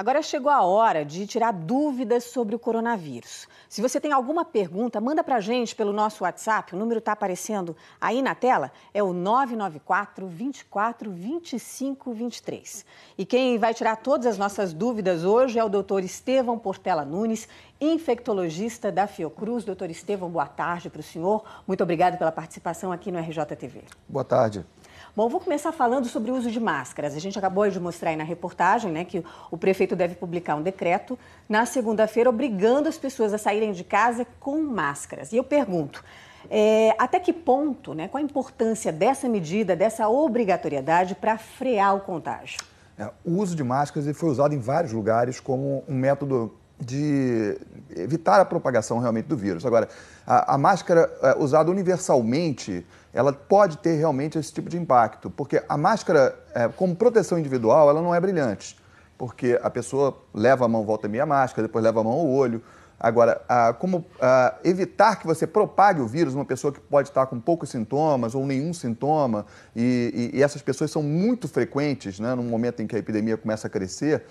Agora chegou a hora de tirar dúvidas sobre o coronavírus. Se você tem alguma pergunta, manda para a gente pelo nosso WhatsApp. O número está aparecendo aí na tela. É o 994 24 25 23. E quem vai tirar todas as nossas dúvidas hoje é o doutor Estevão Portela Nunes, infectologista da Fiocruz. Doutor Estevão, boa tarde para o senhor. Muito obrigado pela participação aqui no RJTV. Boa tarde. Bom, vou começar falando sobre o uso de máscaras. A gente acabou de mostrar aí na reportagem né, que o prefeito deve publicar um decreto na segunda-feira obrigando as pessoas a saírem de casa com máscaras. E eu pergunto. É, até que ponto, né, qual a importância dessa medida, dessa obrigatoriedade para frear o contágio? É, o uso de máscaras foi usado em vários lugares como um método de evitar a propagação realmente do vírus. Agora, a, a máscara é, usada universalmente, ela pode ter realmente esse tipo de impacto, porque a máscara, é, como proteção individual, ela não é brilhante, porque a pessoa leva a mão, volta e meia a máscara, depois leva a mão ao olho. Agora, ah, como ah, evitar que você propague o vírus, uma pessoa que pode estar com poucos sintomas ou nenhum sintoma, e, e, e essas pessoas são muito frequentes, né, no momento em que a epidemia começa a crescer,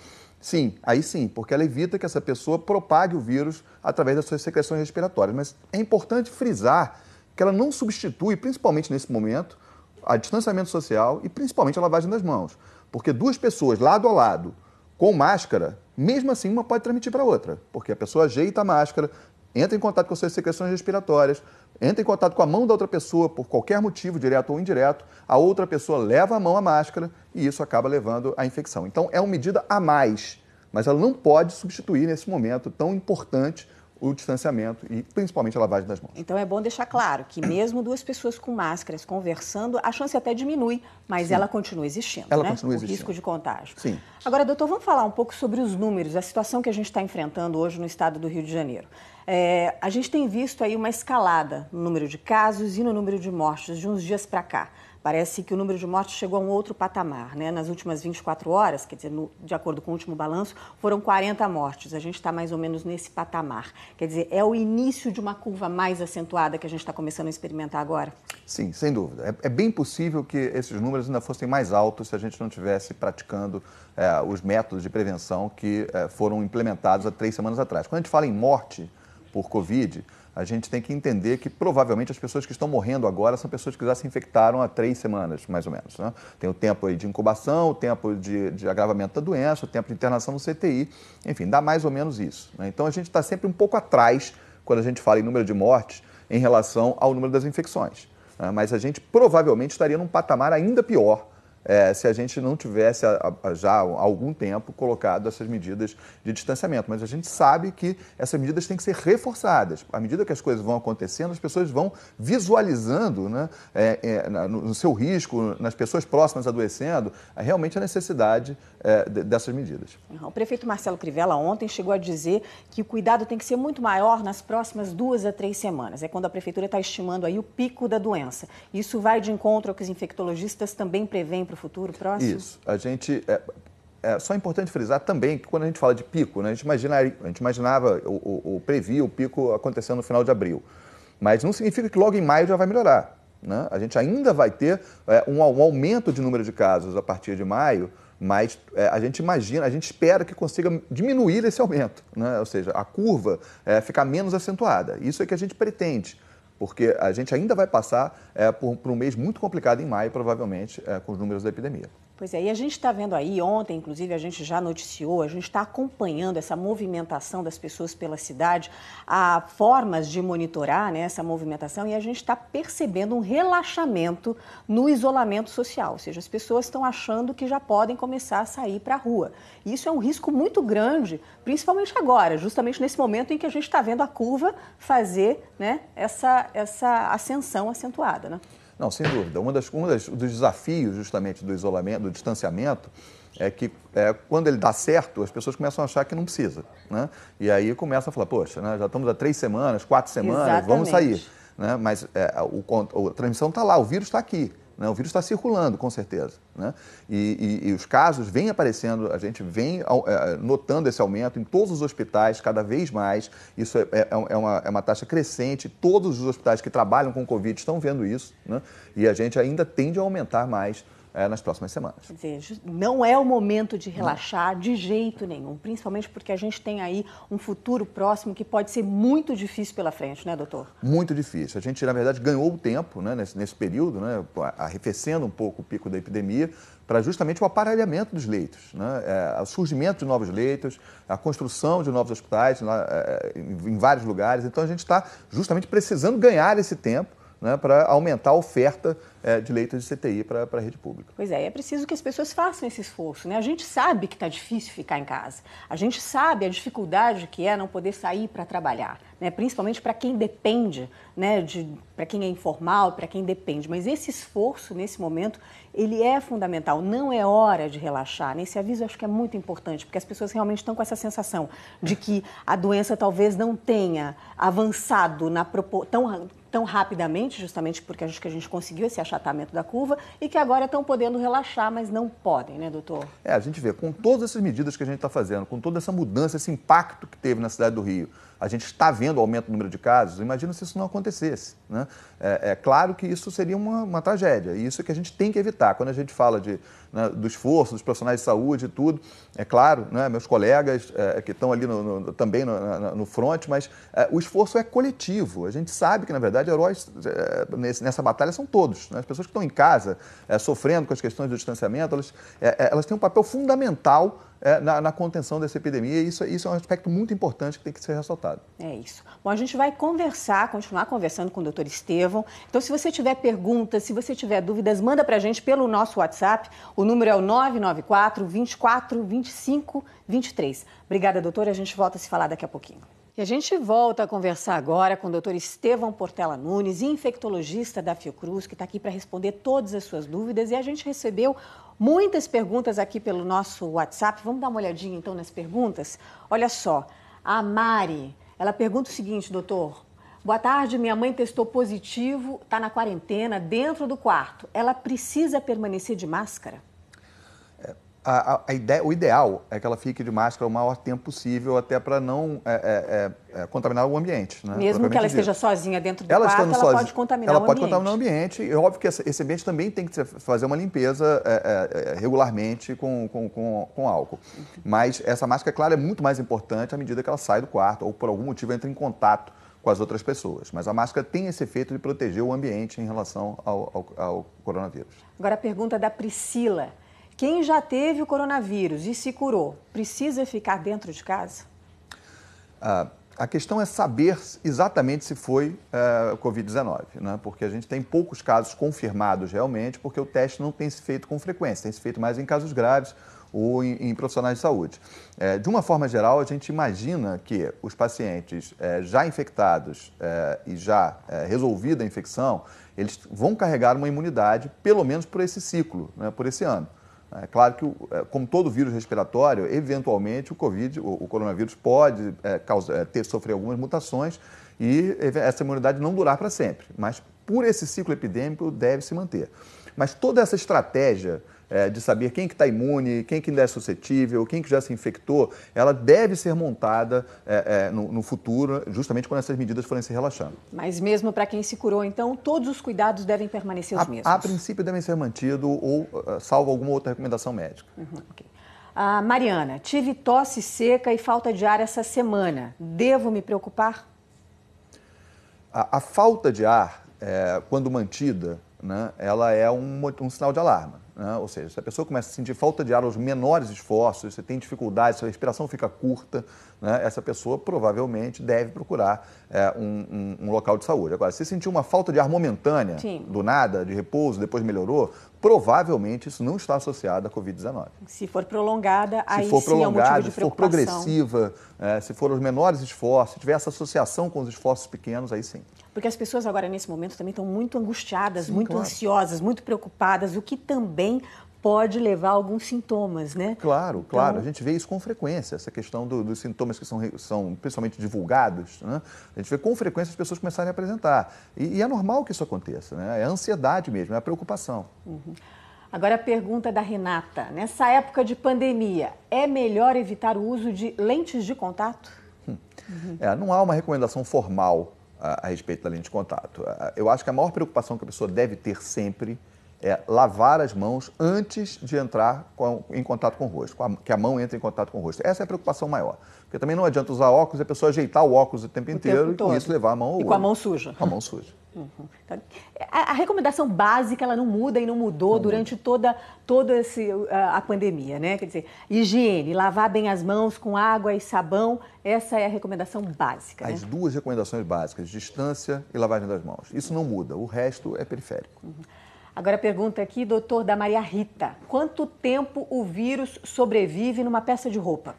Sim, aí sim, porque ela evita que essa pessoa propague o vírus através das suas secreções respiratórias. Mas é importante frisar que ela não substitui, principalmente nesse momento, a distanciamento social e principalmente a lavagem das mãos. Porque duas pessoas lado a lado, com máscara, mesmo assim uma pode transmitir para outra, porque a pessoa ajeita a máscara, entra em contato com suas secreções respiratórias, entra em contato com a mão da outra pessoa por qualquer motivo, direto ou indireto, a outra pessoa leva a mão à máscara e isso acaba levando à infecção. Então é uma medida a mais, mas ela não pode substituir nesse momento tão importante o distanciamento e principalmente a lavagem das mãos. Então é bom deixar claro que mesmo duas pessoas com máscaras conversando, a chance até diminui, mas Sim. ela continua existindo, ela né? Continua o existindo. risco de contágio. Sim. Agora, doutor, vamos falar um pouco sobre os números, a situação que a gente está enfrentando hoje no estado do Rio de Janeiro. É, a gente tem visto aí uma escalada no número de casos e no número de mortes de uns dias para cá. Parece que o número de mortes chegou a um outro patamar. Né? Nas últimas 24 horas, quer dizer, no, de acordo com o último balanço, foram 40 mortes. A gente está mais ou menos nesse patamar. Quer dizer, é o início de uma curva mais acentuada que a gente está começando a experimentar agora? Sim, sem dúvida. É, é, bem possível que esses números ainda fossem mais altos se a gente não tivesse praticando é, os métodos de prevenção que é, foram implementados há três semanas atrás. Quando a gente fala em morte, por Covid, a gente tem que entender que provavelmente as pessoas que estão morrendo agora são pessoas que já se infectaram há três semanas, mais ou menos. Né? Tem o tempo de incubação, o tempo de, de, agravamento da doença, o tempo de internação no CTI, enfim, dá mais ou menos isso. Né? Então a gente está sempre um pouco atrás quando a gente fala em número de mortes em relação ao número das infecções. Né? Mas a gente provavelmente estaria num patamar ainda pior é, se a gente não tivesse a, a, já há algum tempo colocado essas medidas de distanciamento. Mas a gente sabe que essas medidas têm que ser reforçadas. À medida que as coisas vão acontecendo, as pessoas vão visualizando né, é, é, no, no, seu risco, nas pessoas próximas adoecendo, é, realmente a necessidade é, de, dessas medidas. O prefeito Marcelo Crivella ontem chegou a dizer que o cuidado tem que ser muito maior nas próximas duas a três semanas. É quando a prefeitura está estimando aí o pico da doença. Isso vai de encontro ao que os infectologistas também prevêem para o futuro próximo? Isso. A gente. É, é só é importante frisar também que quando a gente fala de pico, né, a, gente imagina, a gente imaginava, ou, ou, previa o pico acontecendo no final de abril. Mas não significa que logo em maio já vai melhorar. Né? A gente ainda vai ter é, um, um, aumento de número de casos a partir de maio, mas é, a gente imagina, a gente espera que consiga diminuir esse aumento, né? ou seja, a curva é, ficar menos acentuada. Isso é que a gente pretende porque a gente ainda vai passar é, por, por um mês muito complicado em maio, provavelmente, é, com os números da epidemia. Pois é, e a gente está vendo aí, ontem, inclusive, a gente já noticiou, a gente está acompanhando essa movimentação das pessoas pela cidade, há formas de monitorar né, essa movimentação e a gente está percebendo um relaxamento no isolamento social, ou seja, as pessoas estão achando que já podem começar a sair para a rua. E isso é um risco muito grande, principalmente agora, justamente nesse momento em que a gente está vendo a curva fazer né, essa, essa ascensão acentuada. Né? Não, sem dúvida. Um, das, um das, dos desafios, justamente, do isolamento, do distanciamento, é que é, quando ele dá certo, as pessoas começam a achar que não precisa. Né? E aí começa a falar, poxa, né, já estamos há três semanas, quatro semanas, Exatamente. vamos sair. Né? Mas é, o, a transmissão está lá, o vírus está aqui. Né? O vírus está circulando, com certeza. Né? E, e, e, os casos vêm aparecendo, a gente vem é, notando esse aumento em todos os hospitais, cada vez mais. Isso é, é, é, uma, é uma taxa crescente. Todos os hospitais que trabalham com Covid estão vendo isso. Né? E a gente ainda tende a aumentar mais é, nas próximas semanas. Quer dizer, não é o momento de relaxar não. de jeito nenhum, principalmente porque a gente tem aí um futuro próximo que pode ser muito difícil pela frente, né, doutor? Muito difícil. A gente, na verdade, ganhou o tempo né, nesse, nesse período, né, arrefecendo um pouco o pico da epidemia, para justamente o aparelhamento dos leitos, né? É, o surgimento de novos leitos, a construção de novos hospitais é, em vários lugares. Então, a gente está justamente precisando ganhar esse tempo né, para aumentar a oferta é, de leitos de CTI para a rede pública. Pois é, é preciso que as pessoas façam esse esforço. Né? A gente sabe que está difícil ficar em casa, a gente sabe a dificuldade que é não poder sair para trabalhar, né? principalmente para quem depende, né? de, para quem é informal, para quem depende. Mas esse esforço, nesse momento, ele é fundamental. Não é hora de relaxar. Nesse aviso, acho que é muito importante, porque as pessoas realmente estão com essa sensação de que a doença talvez não tenha avançado na, tão, tão rapidamente, justamente porque acho que a gente conseguiu esse achatamento da curva e que agora estão podendo relaxar, mas não podem, né, doutor? É, a gente vê, com todas essas medidas que a gente está fazendo, com toda essa mudança, esse impacto que teve na cidade do Rio, a gente está vendo o aumento do número de casos. Imagina se isso não acontecesse. Né? É, é claro que isso seria uma, uma tragédia. E isso é que a gente tem que evitar. Quando a gente fala de, né, do esforço dos profissionais de saúde e tudo, é claro, né, meus colegas é, é que estão ali no, no, também no, no, no front, mas é, o esforço é coletivo. A gente sabe que, na verdade, heróis é, nesse, nessa batalha são todos. Né? As pessoas que estão em casa é, sofrendo com as questões do distanciamento, elas, elas têm um papel fundamental é, na, na, contenção dessa epidemia. E isso, é, isso é um aspecto muito importante que tem que ser ressaltado. É isso. Bom, a gente vai conversar, continuar conversando com o doutor Estevão. Então, se você tiver perguntas, se você tiver dúvidas, manda para a gente pelo nosso WhatsApp. O número é o 994 24 25 23. Obrigada, doutora. A gente volta a se falar daqui a pouquinho. E a gente volta a conversar agora com o doutor Estevão Portela Nunes, infectologista da Fiocruz, que está aqui para responder todas as suas dúvidas. E a gente recebeu Muitas perguntas aqui pelo nosso WhatsApp. Vamos dar uma olhadinha então nas perguntas? Olha só, a Mari, ela pergunta o seguinte, doutor. Boa tarde, minha mãe testou positivo, está na quarentena, dentro do quarto. Ela precisa permanecer de máscara? a, a, ideia, o ideal é que ela fique de máscara o maior tempo possível, até para não é, é, é, é, contaminar o ambiente. Né? Mesmo que ela esteja sozinha dentro do ela quarto, ela sozinha, pode contaminar ela o pode ambiente. Ela pode contaminar o ambiente. E óbvio que esse ambiente também tem que fazer uma limpeza é, é, regularmente com, com, com, com, álcool. Uhum. Mas essa máscara, claro, é muito mais importante à medida que ela sai do quarto ou por algum motivo entra em contato com as outras pessoas. Mas a máscara tem esse efeito de proteger o ambiente em relação ao, ao, ao coronavírus. Agora a pergunta da Priscila. Quem já teve o coronavírus e se curou, precisa ficar dentro de casa? Ah, a questão é saber exatamente se foi uh, eh, Covid-19, né? porque a gente tem poucos casos confirmados realmente, porque o teste não tem se feito com frequência, tem se feito mais em casos graves ou em, em profissionais de saúde. É, de uma forma geral, a gente imagina que os pacientes é, já infectados é, e já resolvida a infecção, eles vão carregar uma imunidade, pelo menos por esse ciclo, né? por esse ano. É claro que, é, como todo vírus respiratório, eventualmente o Covid, o, o coronavírus pode é, causar, é, ter sofrer algumas mutações e essa imunidade não durar para sempre. Mas por esse ciclo epidêmico deve se manter. Mas toda essa estratégia é, de saber quem que está imune, quem que ainda é suscetível, quem que já se infectou, ela deve ser montada é, é, no, no, futuro, justamente quando essas medidas forem se relaxando. Mas mesmo para quem se curou, então, todos os cuidados devem permanecer os a, mesmos? A princípio devem ser mantidos ou eh, salvo alguma outra recomendação médica. Uhum, okay. Ah, Mariana, tive tosse seca e falta de ar essa semana. Devo me preocupar? A, a falta de ar, é, quando mantida, né, ela é um, um sinal de alarma. Né? Ou seja, se a pessoa começa a sentir falta de ar aos menores esforços, você tem dificuldade, sua respiração fica curta, né? essa pessoa provavelmente deve procurar é, um, um, um, local de saúde. Agora, se sentir uma falta de ar momentânea, Sim. do nada, de repouso, depois melhorou, provavelmente isso não está associado à Covid-19. Se for prolongada, aí é se for prolongada, é um se for progressiva, é, se for os menores esforços, se tiver essa associação com os esforços pequenos, aí sim. Porque as pessoas agora, nesse momento, também estão muito angustiadas, sim, muito claro. ansiosas, muito preocupadas, o que também pode levar a alguns sintomas, né? Claro, claro. Então a gente vê isso com frequência, essa questão do, dos sintomas que são, são principalmente divulgados. Né? A gente vê com frequência as pessoas começarem a apresentar. E, e é normal que isso aconteça, né? É a ansiedade mesmo, é a preocupação. Uhum. Agora a pergunta da Renata. Nessa época de pandemia, é melhor evitar o uso de lentes de contato? Hum. É, não há uma recomendação formal a, a respeito da lente de contato. Eu acho que a maior preocupação que a pessoa deve ter sempre é lavar as mãos antes de entrar com, em contato com o rosto, que a mão entre em contato com o rosto. Essa é a preocupação maior. Porque também não adianta usar óculos e é a pessoa ajeitar o óculos o tempo o inteiro tempo e com isso levar a mão ao E olho. com a mão suja. Com a mão suja. Uhum. Então, a, recomendação básica ela não muda e não mudou não durante muda. toda, toda esse, a, uh, a pandemia, né? Quer dizer, higiene, lavar bem as mãos com água e sabão, essa é a recomendação básica. As né? duas recomendações básicas, distância e lavagem das mãos. Isso não muda, o resto é periférico. Uhum. Agora pergunta aqui, doutor da Maria Rita. Quanto tempo o vírus sobrevive numa peça de roupa?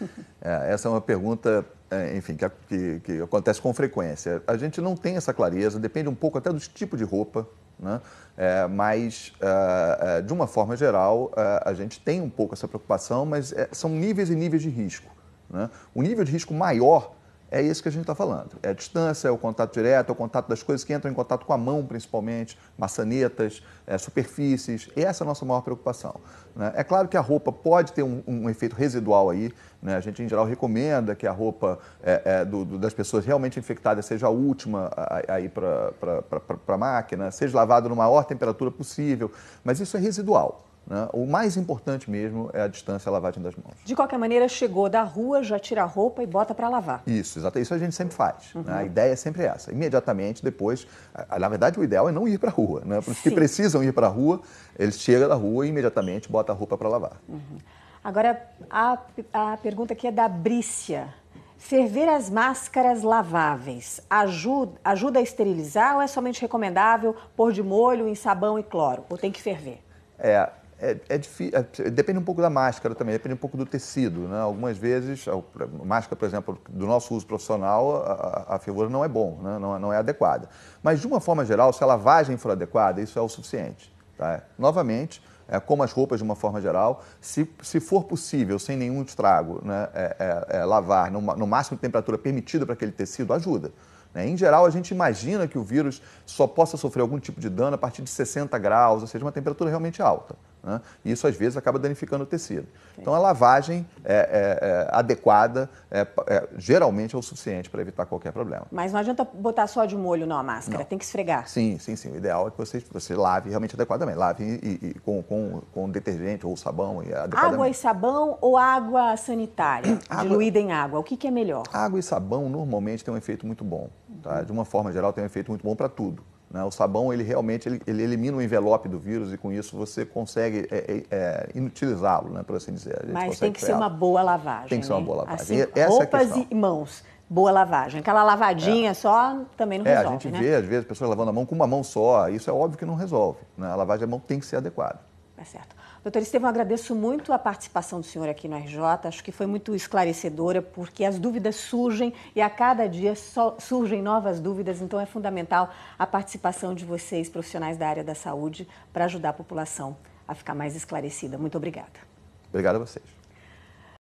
É, essa é uma pergunta, é, enfim, que, que, que, acontece com frequência. A gente não tem essa clareza, depende um pouco até do tipo de roupa, né? É, mas, é, é de uma forma geral, é, a gente tem um pouco essa preocupação, mas são níveis e níveis de risco. Né? O nível de risco maior é isso que a gente está falando. É a distância, é o contato direto, é o contato das coisas que entram em contato com a mão, principalmente, maçanetas, é, superfícies. Essa é a nossa maior preocupação. Né? É claro que a roupa pode ter um, um efeito residual aí. Né? A gente, em geral, recomenda que a roupa é, é, do, do, das pessoas realmente infectadas seja a última aí para a máquina, seja lavada na maior temperatura possível. Mas isso é residual. Né? O mais importante mesmo é a distância a lavagem das mãos. De qualquer maneira, chegou da rua, já tira a roupa e bota para lavar. Isso, exatamente. Isso a gente sempre faz. Né? Uhum. Né? A ideia é sempre essa. Imediatamente depois, na verdade, o ideal é não ir para a rua. Né? Para os que precisam ir para a rua, eles chegam da rua e imediatamente botam a roupa para lavar. Uhum. Agora, a, a pergunta aqui é da Brícia. Ferver as máscaras laváveis ajuda, ajuda a esterilizar ou é somente recomendável pôr de molho em sabão e cloro? Ou tem que ferver? É, é, é difícil, é, depende um pouco da máscara também, depende um pouco do tecido. Né? Algumas vezes, a máscara, por exemplo, do nosso uso profissional, a, a fervura não é bom, né? não, não, é adequada. Mas, de uma forma geral, se a lavagem for adequada, isso é o suficiente. Tá? Novamente, é, como as roupas de uma forma geral, se, se for possível, sem nenhum estrago, né? É, é, é, lavar no, no máximo de temperatura permitida para aquele tecido, ajuda. Né? Em geral, a gente imagina que o vírus só possa sofrer algum tipo de dano a partir de 60 graus, ou seja, uma temperatura realmente alta. Né? E isso, às vezes, acaba danificando o tecido. Então, a lavagem é, é, é adequada é, é, geralmente é o suficiente para evitar qualquer problema. Mas não adianta botar só de molho não a máscara, não. tem que esfregar. Sim, sim, sim. O ideal é que você, você lave realmente adequadamente. Lave e, e, com, com, com detergente ou sabão. E água e sabão ou água sanitária, água... diluída em água? O que, que, é melhor? Água e sabão normalmente tem um efeito muito bom. Tá? Uhum. De uma forma geral, tem um efeito muito bom para tudo. Né? O sabão ele realmente ele, ele, elimina o envelope do vírus e com isso você consegue é, é, é inutilizá-lo, né, por assim dizer. Mas tem que criar. ser uma boa lavagem. Tem que ser uma né? boa lavagem. Assim, é roupas é e mãos. Boa lavagem. Aquela lavadinha é. só também não resolve. a gente né? vê, às vezes, pessoas lavando a mão com uma mão só. Isso é óbvio que não resolve. Né? A lavagem da mão tem que ser adequada. Tá certo. Doutor Estevam, agradeço muito a participação do senhor aqui no RJ. Acho que foi muito esclarecedora, porque as dúvidas surgem e a cada dia surgem novas dúvidas. Então, é fundamental a participação de vocês, profissionais da área da saúde, para ajudar a população a ficar mais esclarecida. Muito obrigada. Obrigado a vocês.